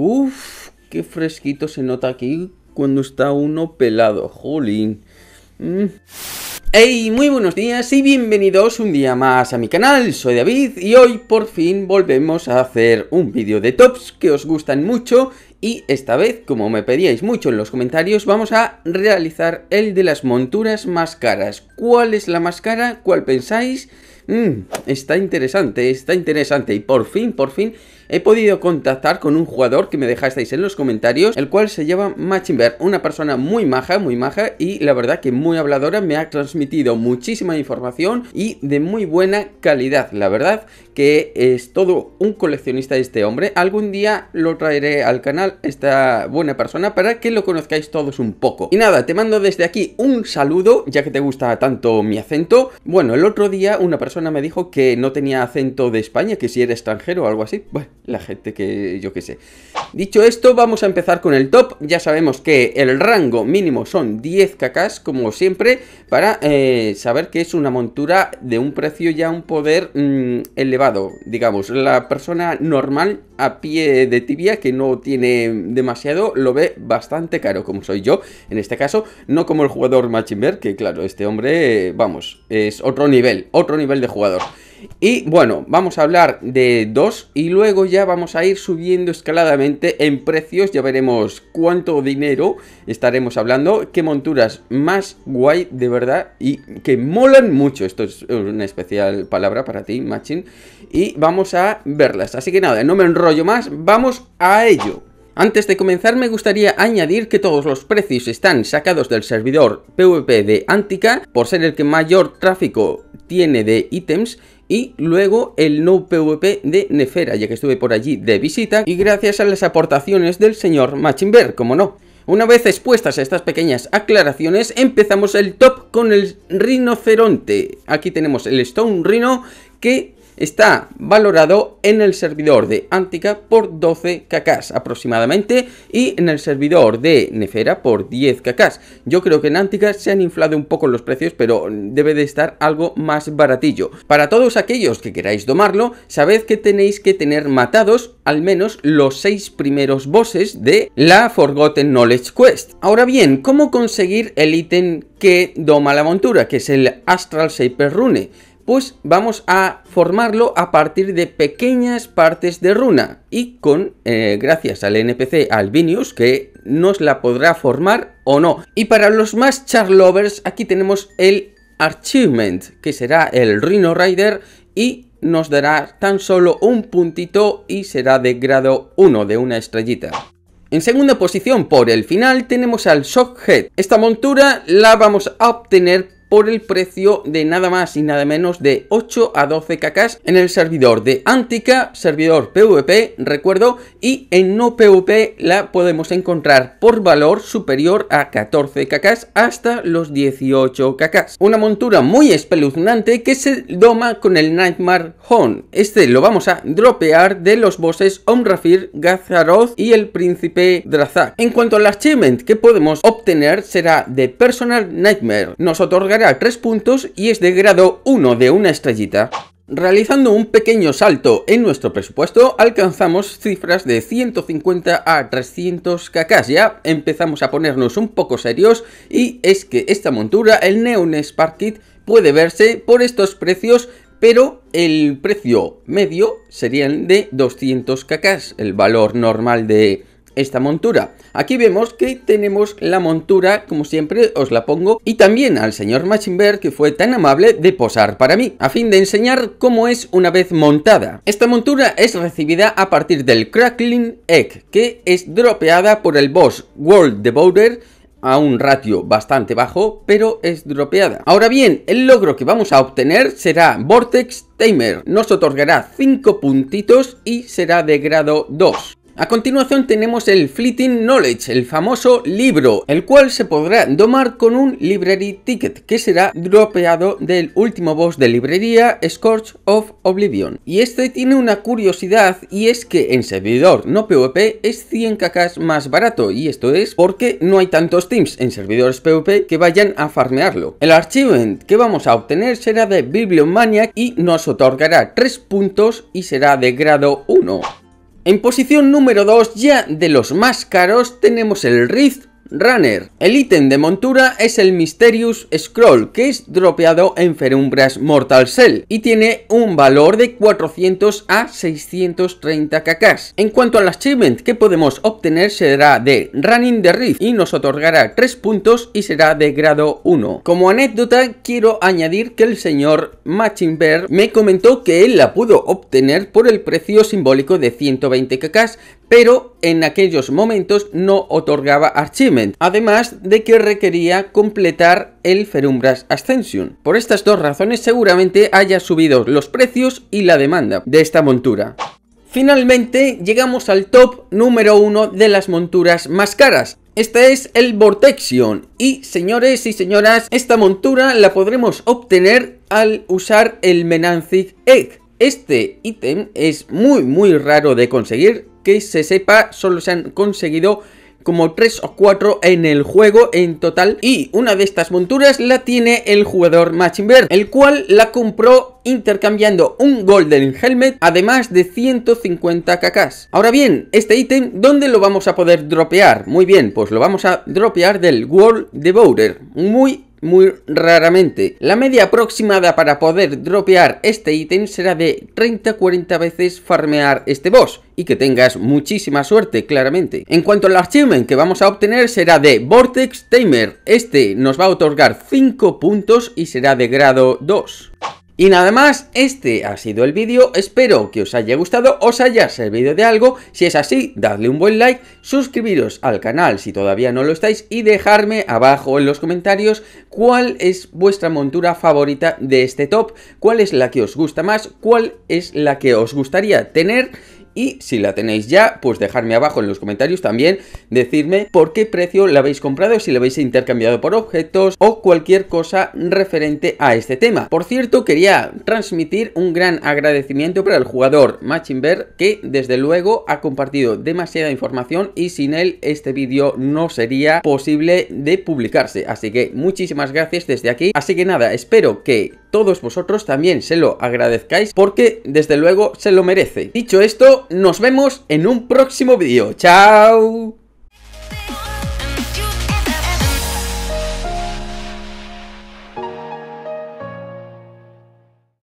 Uf, qué fresquito se nota aquí cuando está uno pelado, jolín. Mm. ¡Hey! Muy buenos días y bienvenidos un día más a mi canal, soy David y hoy por fin volvemos a hacer un vídeo de tops que os gustan mucho y esta vez, como me pedíais mucho en los comentarios, vamos a realizar el de las monturas más caras. ¿Cuál es la más cara? ¿Cuál pensáis? Mm, está interesante, está interesante y por fin, por fin he podido contactar con un jugador que me dejasteis en los comentarios, el cual se llama Machinver, una persona muy maja, muy maja y la verdad que muy habladora, me ha transmitido muchísima información y de muy buena calidad, la verdad que es todo un coleccionista este hombre, algún día lo traeré al canal esta buena persona para que lo conozcáis todos un poco. Y nada, te mando desde aquí un saludo, ya que te gusta tanto mi acento, bueno, el otro día una persona me dijo que no tenía acento de España, que si era extranjero o algo así, bueno, la gente que yo que sé. Dicho esto, vamos a empezar con el top. Ya sabemos que el rango mínimo son 10 kk, como siempre, para eh, saber que es una montura de un precio ya un poder mm, elevado. Digamos, la persona normal a pie de tibia que no tiene demasiado lo ve bastante caro, como soy yo en este caso, no como el jugador Machimber, que claro, este hombre, eh, vamos, es otro nivel, otro nivel de jugador. Y bueno, vamos a hablar de dos y luego ya vamos a ir subiendo escaladamente en precios. Ya veremos cuánto dinero estaremos hablando, qué monturas más guay de verdad y que molan mucho. Esto es una especial palabra para ti, Machin. Y vamos a verlas. Así que nada, no me enrollo más, vamos a ello. Antes de comenzar me gustaría añadir que todos los precios están sacados del servidor PvP de Antica por ser el que mayor tráfico tiene de ítems y luego el no PvP de Nefera, ya que estuve por allí de visita y gracias a las aportaciones del señor Machinberg, como no. Una vez expuestas estas pequeñas aclaraciones, empezamos el top con el rinoceronte. Aquí tenemos el Stone Rhino que está valorado en el servidor de Antica por 12 kk aproximadamente y en el servidor de Nefera por 10 kk. Yo creo que en Antica se han inflado un poco los precios, pero debe de estar algo más baratillo. Para todos aquellos que queráis domarlo, sabed que tenéis que tener matados al menos los 6 primeros bosses de la Forgotten Knowledge Quest. Ahora bien, ¿cómo conseguir el ítem que doma la montura, que es el Astral Shaper Rune? pues vamos a formarlo a partir de pequeñas partes de runa y con, eh, gracias al NPC Albinius que nos la podrá formar o no. Y para los más charlovers aquí tenemos el Achievement que será el Rhino Rider y nos dará tan solo un puntito y será de grado 1 de una estrellita. En segunda posición por el final tenemos al Shockhead. Esta montura la vamos a obtener por el precio de nada más y nada menos de 8 a 12 kk en el servidor de Antica, servidor PvP, recuerdo, y en no PvP la podemos encontrar por valor superior a 14 kk hasta los 18 kk. Una montura muy espeluznante que se doma con el Nightmare horn Este lo vamos a dropear de los bosses Omrafir, Gazaroth y el príncipe Drazak. En cuanto al achievement que podemos obtener será de Personal Nightmare. Nos otorga a 3 puntos y es de grado 1 de una estrellita. Realizando un pequeño salto en nuestro presupuesto, alcanzamos cifras de 150 a 300 cacas Ya empezamos a ponernos un poco serios y es que esta montura, el Neon Sparkit puede verse por estos precios, pero el precio medio serían de 200 cacas el valor normal de esta montura. Aquí vemos que tenemos la montura, como siempre os la pongo, y también al señor Machinberg que fue tan amable de posar para mí, a fin de enseñar cómo es una vez montada. Esta montura es recibida a partir del Crackling Egg, que es dropeada por el boss World Devourer a un ratio bastante bajo, pero es dropeada. Ahora bien, el logro que vamos a obtener será Vortex Timer. Nos otorgará 5 puntitos y será de grado 2. A continuación tenemos el Fleeting Knowledge, el famoso libro, el cual se podrá domar con un Library Ticket, que será dropeado del último boss de librería, Scorch of Oblivion. Y este tiene una curiosidad, y es que en servidor no PvP es 100 k más barato, y esto es porque no hay tantos teams en servidores PvP que vayan a farmearlo. El archivo que vamos a obtener será de Bibliomaniac y nos otorgará 3 puntos y será de grado 1. En posición número 2, ya de los más caros, tenemos el Rift Runner. El ítem de montura es el Mysterious Scroll, que es dropeado en Ferumbras Mortal Cell, y tiene un valor de 400 a 630 kk. En cuanto al achievement que podemos obtener será de Running the Rift, y nos otorgará 3 puntos y será de grado 1. Como anécdota, quiero añadir que el señor Matching me comentó que él la pudo obtener por el precio simbólico de 120 kk, pero en aquellos momentos no otorgaba Archivement, además de que requería completar el Ferumbras Ascension. Por estas dos razones seguramente haya subido los precios y la demanda de esta montura. Finalmente llegamos al top número 1 de las monturas más caras, este es el Vortexion y señores y señoras, esta montura la podremos obtener al usar el Menantic Egg. Este ítem es muy muy raro de conseguir que se sepa solo se han conseguido como 3 o 4 en el juego en total y una de estas monturas la tiene el jugador ver el cual la compró intercambiando un Golden Helmet además de 150 cacas Ahora bien, este ítem, ¿dónde lo vamos a poder dropear? Muy bien, pues lo vamos a dropear del World Devourer, muy muy raramente. La media aproximada para poder dropear este ítem será de 30-40 veces farmear este boss y que tengas muchísima suerte, claramente. En cuanto al achievement que vamos a obtener será de Vortex Tamer. Este nos va a otorgar 5 puntos y será de grado 2. Y nada más, este ha sido el vídeo, espero que os haya gustado, os haya servido de algo, si es así, dadle un buen like, suscribiros al canal si todavía no lo estáis y dejarme abajo en los comentarios cuál es vuestra montura favorita de este top, cuál es la que os gusta más, cuál es la que os gustaría tener y si la tenéis ya, pues dejadme abajo en los comentarios también, decirme por qué precio la habéis comprado, si la habéis intercambiado por objetos o cualquier cosa referente a este tema. Por cierto, quería transmitir un gran agradecimiento para el jugador Machinber que desde luego ha compartido demasiada información y sin él este vídeo no sería posible de publicarse. Así que muchísimas gracias desde aquí. Así que nada, espero que todos vosotros también se lo agradezcáis porque desde luego se lo merece. Dicho esto, nos vemos en un próximo vídeo. ¡Chao!